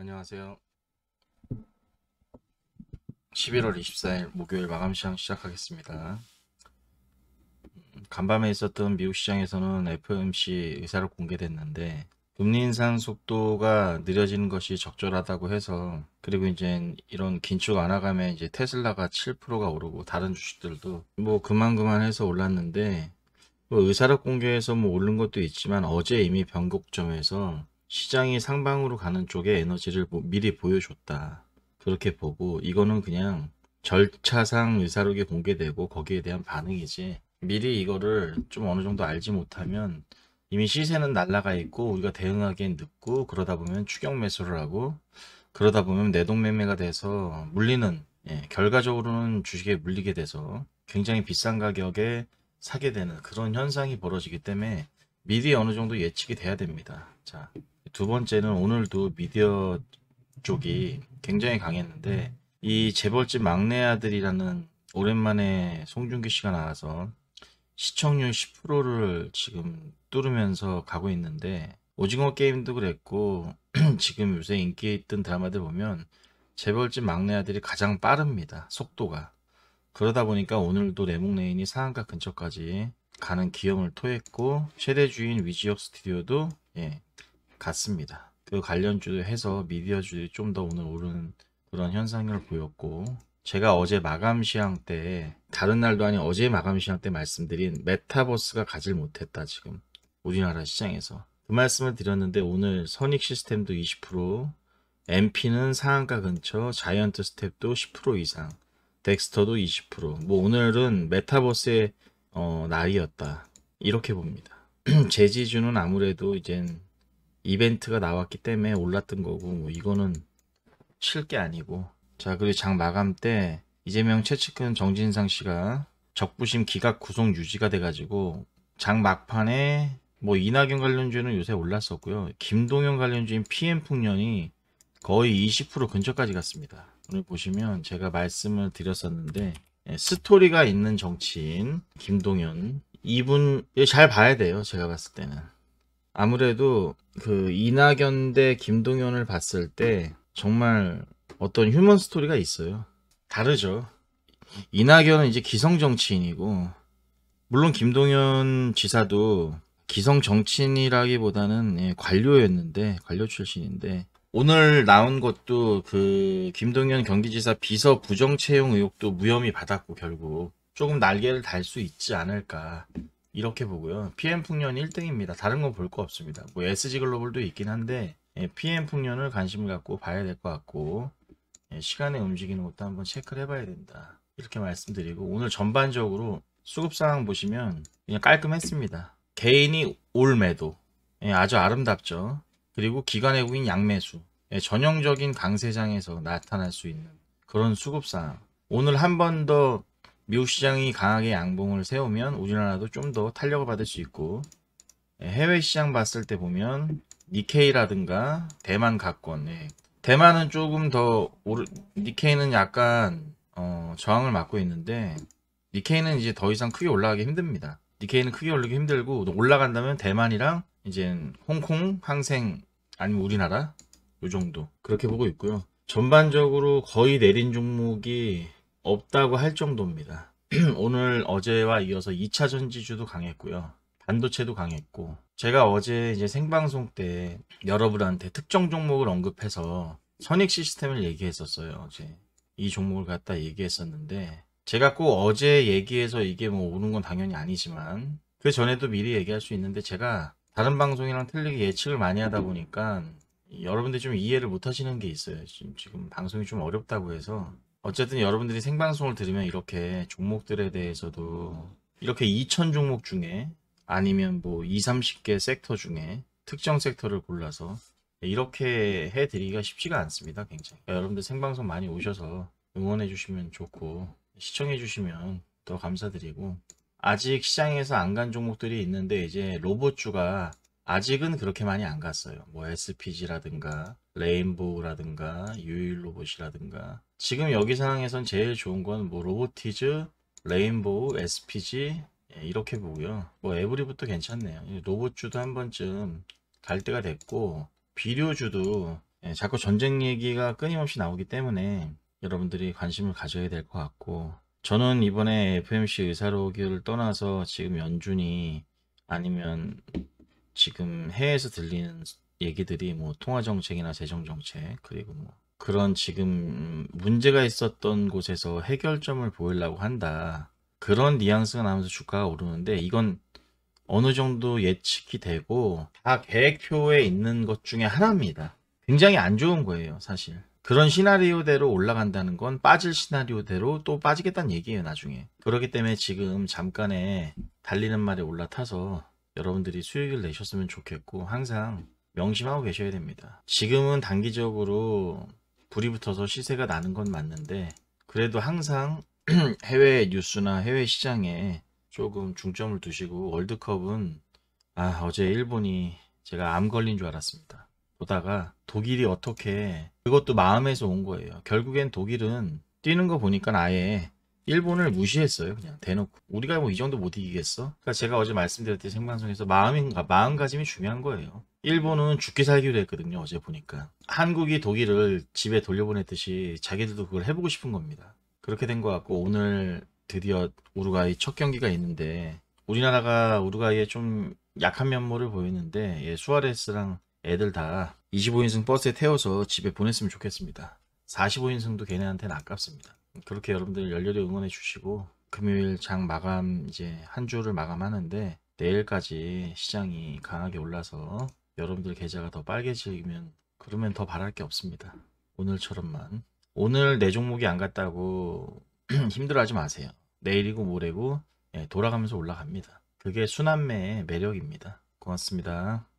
안녕하세요. 11월 24일 목요일 마감 시장 시작하겠습니다. 음, 간밤에 있었던 미국 시장에서는 FOMC 의사를 공개됐는데 금리 인상 속도가 느려지는 것이 적절하다고 해서 그리고 이제 이런 긴축 안화감에 이제 테슬라가 7%가 오르고 다른 주식들도 뭐 그만 그만 해서 올랐는데 뭐 의사력 공개에서 뭐 오른 것도 있지만 어제 이미 변곡점에서 시장이 상방으로 가는 쪽에 에너지를 뭐 미리 보여줬다. 그렇게 보고 이거는 그냥 절차상 의사록이 공개되고 거기에 대한 반응이지 미리 이거를 좀 어느 정도 알지 못하면 이미 시세는 날라가 있고 우리가 대응하기엔 늦고 그러다 보면 추격 매수를 하고 그러다 보면 내동매매가 돼서 물리는 예, 결과적으로는 주식에 물리게 돼서 굉장히 비싼 가격에 사게 되는 그런 현상이 벌어지기 때문에 미리 어느 정도 예측이 돼야 됩니다. 자, 두 번째는 오늘도 미디어 쪽이 굉장히 강했는데 이 재벌집 막내 아들이라는 오랜만에 송중기 씨가 나와서 시청률 10%를 지금 뚫으면서 가고 있는데 오징어 게임도 그랬고 지금 요새 인기에 있던 드라마들 보면 재벌집 막내 아들이 가장 빠릅니다. 속도가. 그러다 보니까 오늘도 레몽레인이 상한가 근처까지 가는 기염을 토했고 최대 주인 위지역 스튜디오도 예, 같습니다. 그 관련주도 해서 미디어주들이 좀더 오늘 오르는 그런 현상을 보였고 제가 어제 마감 시황 때 다른 날도 아닌 어제 마감 시황 때 말씀드린 메타버스가 가질 못했다 지금 우리나라 시장에서 그 말씀을 드렸는데 오늘 선익 시스템도 20% MP는 상한가 근처 자이언트 스텝도 10% 이상 덱스터도 20%뭐 오늘은 메타버스의 어, 날이었다 이렇게 봅니다 제 지주는 아무래도 이젠 이벤트가 나왔기 때문에 올랐던 거고 뭐 이거는 칠 게 아니고 자 그리고 장 마감 때 이재명 최측근 정진상 씨가 적부심 기각 구속 유지가 돼가지고 장 막판에 뭐 이낙연 관련주는 요새 올랐었고요. 김동현 관련주인 PM 풍년이 거의 20% 근처까지 갔습니다. 오늘 보시면 제가 말씀을 드렸었는데 예, 스토리가 있는 정치인 김동현 이분 예, 잘 봐야 돼요. 제가 봤을 때는 아무래도 그 이낙연 대 김동연을 봤을 때 정말 어떤 휴먼 스토리가 있어요. 다르죠. 이낙연은 이제 기성 정치인이고 물론 김동연 지사도 기성 정치인이라기보다는 예, 관료였는데 관료 출신인데 오늘 나온 것도 그 김동연 경기지사 비서 부정 채용 의혹도 무혐의 받았고 결국 조금 날개를 달 수 있지 않을까 이렇게 보고요. PM 풍년 1등입니다. 다른 건볼 거 없습니다. 뭐 SG 글로벌도 있긴 한데 예, PM 풍년을 관심을 갖고 봐야 될 것 같고 예, 시간에 움직이는 것도 한번 체크를 해봐야 된다. 이렇게 말씀드리고 오늘 전반적으로 수급상황 보시면 그냥 깔끔했습니다. 개인이 올 매도 예, 아주 아름답죠. 그리고 기관외국인 양매수 전형적인 강세장에서 나타날 수 있는 그런 수급상황 오늘 한번더 미국 시장이 강하게 양봉을 세우면 우리나라도 좀 더 탄력을 받을 수 있고 예, 해외 시장 봤을 때 보면 니케이라든가 대만 가권 예. 대만은 조금 더 오르, 니케이는 약간 어, 저항을 맞고 있는데 니케이는 이제 더 이상 크게 올라가기 힘듭니다. 니케이는 크게 올리기 힘들고 올라간다면 대만이랑 이제 홍콩, 항생 아니면 우리나라 요 정도 그렇게 보고 있고요. 전반적으로 거의 내린 종목이 없다고 할 정도입니다. 오늘 어제와 이어서 2차 전지주도 강했고요. 반도체도 강했고 제가 어제 이제 생방송 때 여러분한테 특정 종목을 언급해서 선익 시스템을 얘기했었어요. 어제 이 종목을 갖다 얘기했었는데 제가 꼭 어제 얘기해서 이게 뭐 오는 건 당연히 아니지만 그 전에도 미리 얘기할 수 있는데 제가 다른 방송이랑 틀리게 예측을 많이 하다 보니까 여러분들이 좀 이해를 못 하시는 게 있어요. 지금, 지금 방송이 좀 어렵다고 해서 어쨌든 여러분들이 생방송을 들으면 이렇게 종목들에 대해서도 음. 이렇게 2천 종목 중에 아니면 뭐 2, 30개 섹터 중에 특정 섹터를 골라서 이렇게 해드리기가 쉽지가 않습니다. 굉장히 그러니까 여러분들 생방송 많이 오셔서 응원해 주시면 좋고 시청해 주시면 더 감사드리고 아직 시장에서 안 간 종목들이 있는데 이제 로봇주가 아직은 그렇게 많이 안 갔어요. 뭐 SPG라든가 레인보우라든가 유일로봇이라든가 지금 여기 상황에선 제일 좋은 건 뭐 로보티즈, 레인보우, SPG 예, 이렇게 보고요. 뭐 에브리부터 괜찮네요. 로봇주도 한 번쯤 갈 때가 됐고 비료주도 예, 자꾸 전쟁 얘기가 끊임없이 나오기 때문에 여러분들이 관심을 가져야 될 것 같고 저는 이번에 FMC 의사로기를 떠나서 지금 연준이 아니면 지금 해외에서 들리는 얘기들이 뭐 통화정책이나 재정정책 그리고 뭐 그런 지금 문제가 있었던 곳에서 해결점을 보이려고 한다. 그런 뉘앙스가 나면서 주가가 오르는데 이건 어느 정도 예측이 되고 다 계획표에 있는 것 중에 하나입니다. 굉장히 안 좋은 거예요, 사실. 그런 시나리오대로 올라간다는 건 빠질 시나리오대로 또 빠지겠다는 얘기예요, 나중에. 그렇기 때문에 지금 잠깐에 달리는 말에 올라타서 여러분들이 수익을 내셨으면 좋겠고 항상 명심하고 계셔야 됩니다. 지금은 단기적으로 불이 붙어서 시세가 나는 건 맞는데 그래도 항상 해외 뉴스나 해외 시장에 조금 중점을 두시고 월드컵은 아 어제 일본이 제가 암 걸린 줄 알았습니다. 보다가 독일이 어떻게 그것도 마음에서 온 거예요. 결국엔 독일은 뛰는 거 보니까 아예 일본을 무시했어요. 그냥 대놓고. 우리가 뭐 이 정도 못 이기겠어? 그러니까 제가 어제 말씀드렸듯이 생방송에서 마음인가, 그러니까 마음가짐이 중요한 거예요. 일본은 죽기 살기로 했거든요. 어제 보니까. 한국이 독일을 집에 돌려보냈듯이 자기들도 그걸 해보고 싶은 겁니다. 그렇게 된 것 같고 오늘 드디어 우루과이 첫 경기가 있는데 우리나라가 우루과이에 좀 약한 면모를 보였는데 예, 수아레스랑 애들 다 25인승 버스에 태워서 집에 보냈으면 좋겠습니다. 45인승도 걔네한테는 아깝습니다. 그렇게 여러분들 열렬히 응원해 주시고 금요일 장 마감 이제 한 주를 마감하는데 내일까지 시장이 강하게 올라서 여러분들 계좌가 더 빨개지면 그러면 더 바랄 게 없습니다. 오늘처럼만 오늘 내 종목이 안 갔다고 힘들어하지 마세요. 내일이고 모레고 예, 돌아가면서 올라갑니다. 그게 순환매의 매력입니다. 고맙습니다.